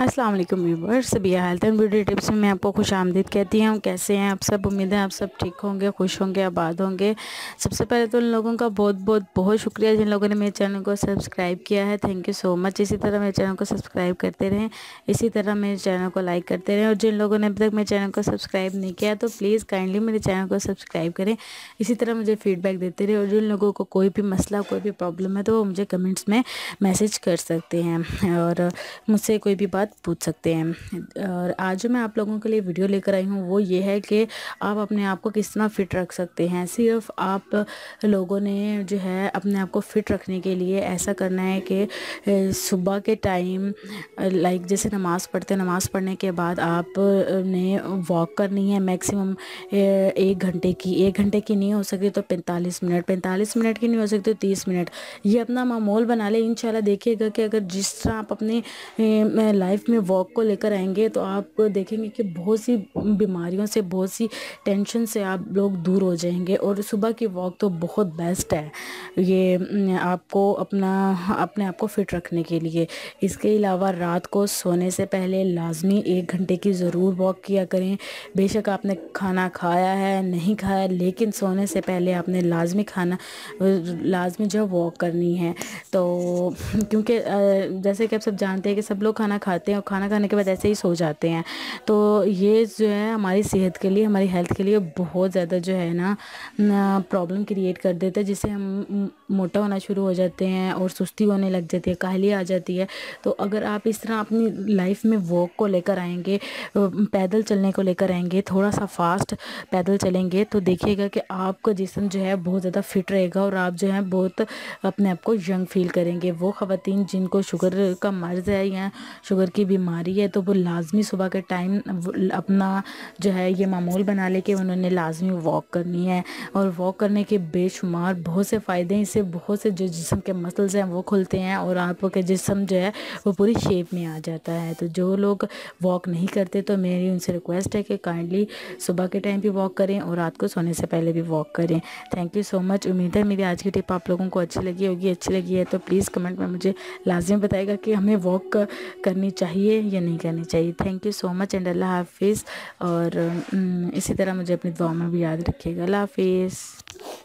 अस्सलाम वालेकुम व्यूवर्स बिया हेल्थ एंड ब्यूटी टिप्स में मैं आपको खुश आमदीद कहती हूँ कैसे हैं आप सब उम्मीद है आप सब ठीक होंगे खुश होंगे आबाद होंगे सबसे पहले तो उन लोगों का बहुत बहुत बहुत शुक्रिया जिन लोगों ने मेरे चैनल को सब्सक्राइब किया है थैंक यू सो मच इसी तरह मेरे चैनल को सब्सक्राइब करते रहें इसी तरह मेरे चैनल को लाइक करते रहें और जिन लोगों ने अभी तक मेरे चैनल को सब्सक्राइब नहीं किया तो प्लीज़ काइंडली मेरे चैनल को सब्सक्राइब करें इसी तरह मुझे फीडबैक देते रहें और जिन लोगों को कोई भी मसला कोई भी प्रॉब्लम है तो वो मुझे कमेंट्स में मैसेज कर सकते हैं और मुझसे कोई भी बात बात पूछ सकते हैं और आज जो मैं आप लोगों के लिए वीडियो लेकर आई हूँ वो ये है कि आप अपने आप को किस तरह फ़िट रख सकते हैं सिर्फ आप लोगों ने जो है अपने आप को फ़िट रखने के लिए ऐसा करना है कि सुबह के टाइम लाइक जैसे नमाज़ पढ़ते नमाज़ पढ़ने के बाद आपने वॉक करनी है मैक्सिमम एक घंटे की एक घंटे की नहीं हो सकती तो पैंतालीस मिनट पैंतालीस मिनट की नहीं हो सकती तो तीस मिनट ये अपना मामूल बना लें इन देखिएगा कि अगर जिस तरह आप अपने लाइफ लाइफ में वॉक को लेकर आएंगे तो आप देखेंगे कि बहुत सी बीमारियों से बहुत सी टेंशन से आप लोग दूर हो जाएंगे और सुबह की वॉक तो बहुत बेस्ट है ये आपको अपना अपने आप को फिट रखने के लिए इसके अलावा रात को सोने से पहले लाजमी एक घंटे की ज़रूर वॉक किया करें बेशक आपने खाना खाया है नहीं खाया लेकिन सोने से पहले आपने लाजमी खाना लाजमी जो वॉक करनी है तो क्योंकि जैसे कि आप सब जानते हैं कि सब लोग खाना खा खाते हैं और खाना खाने के बाद ऐसे ही सो जाते हैं तो ये जो है हमारी सेहत के लिए हमारी हेल्थ के लिए बहुत ज़्यादा जो है ना प्रॉब्लम क्रिएट कर देता है जिससे हम मोटा होना शुरू हो जाते हैं और सुस्ती होने लग जाती है काहली आ जाती है तो अगर आप इस तरह अपनी लाइफ में वॉक को लेकर आएंगे पैदल चलने को लेकर आएंगे थोड़ा सा फास्ट पैदल चलेंगे तो देखिएगा कि आपका जिसम जो है बहुत ज़्यादा फिट रहेगा और आप जो है बहुत अपने आप को यंग फील करेंगे वो ख़वान जिनको शुगर का मर्ज़ है या शुगर शुगर की बीमारी है तो वो लाजमी सुबह के टाइम अपना जो है ये मामूल बना ले कि उन्होंने लाजमी वॉक करनी है और वॉक करने के बेशुमार बहुत से फ़ायदे हैं इससे बहुत से जो जिसम के मसल्स हैं वो खुलते हैं और आपके जिसम जो है वो पूरी शेप में आ जाता है तो जो लोग वॉक नहीं करते तो मेरी उनसे रिक्वेस्ट है कि काइंडली सुबह के टाइम भी वॉक करें और रात को सोने से पहले भी वॉक करें थैंक यू सो मच उम्मीद है मेरी आज की टिप आप लोगों को अच्छी लगी होगी अच्छी लगी है तो प्लीज़ कमेंट में मुझे लाजमी बताएगा कि हमें वॉक करनी चाहिए या नहीं करनी चाहिए thank you so much and अल्लाह हाफिज़ और इसी तरह मुझे अपनी दुआ में भी याद रखिएगा अल्लाह हाफिज़